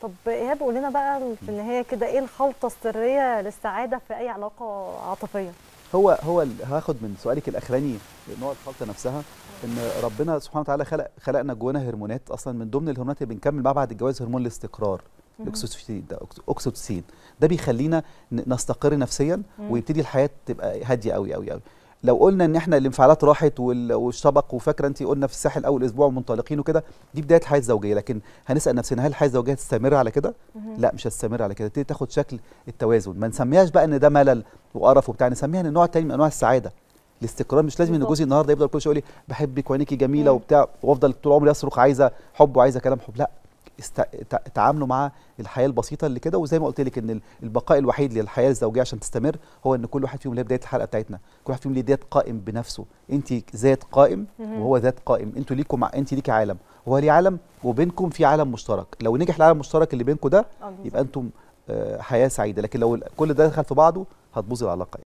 طب ايهاب قول لنا بقى في النهايه كده ايه الخلطه السريه للسعاده في اي علاقه عاطفيه هو هو هاخد من سؤالك الاخراني نوع الخلطه نفسها ان ربنا سبحانه وتعالى خلق خلقنا جوانا هرمونات اصلا من ضمن الهرمونات اللي بنكمل مع بعد الجواز هرمون الاستقرار الاكسوتوسين ده اكسوتوسين ده بيخلينا نستقر نفسيا ويبتدي الحياه تبقى هاديه قوي قوي قوي لو قلنا ان احنا الانفعالات راحت والشبق وفاكره انت قلنا في الساحل اول اسبوع منطلقين وكده دي بدايه الحياه الزوجيه لكن هنسال نفسنا هل الحياه الزوجيه هتستمر على كده؟ لا مش هتستمر على كده تبتدي تاخد شكل التوازن ما نسميهاش بقى ان ده ملل وقرف وبتاع نسميها ان نوع تاني من انواع السعاده الاستقرار مش لازم ان جوزي النهارده يفضل كل شويه يقول لي بحبك وعينيكي جميله وبتاع وافضل طول عمري اصرخ عايزه حب وعايزه كلام حب لا تعاملوا مع الحياه البسيطه اللي كده وزي ما قلت لك ان البقاء الوحيد للحياه الزوجيه عشان تستمر هو ان كل واحد فيهم اللي بدايه الحلقه بتاعتنا كل واحد فيهم ليه ذات قائم بنفسه انت ذات قائم وهو ذات قائم انتوا ليكم انت ليكي عالم وهو ليه عالم وبينكم في عالم مشترك لو نجح العالم المشترك اللي بينكم ده يبقى انتم آه، حياه سعيده لكن لو كل ده دخل في بعضه هتبوظ العلاقه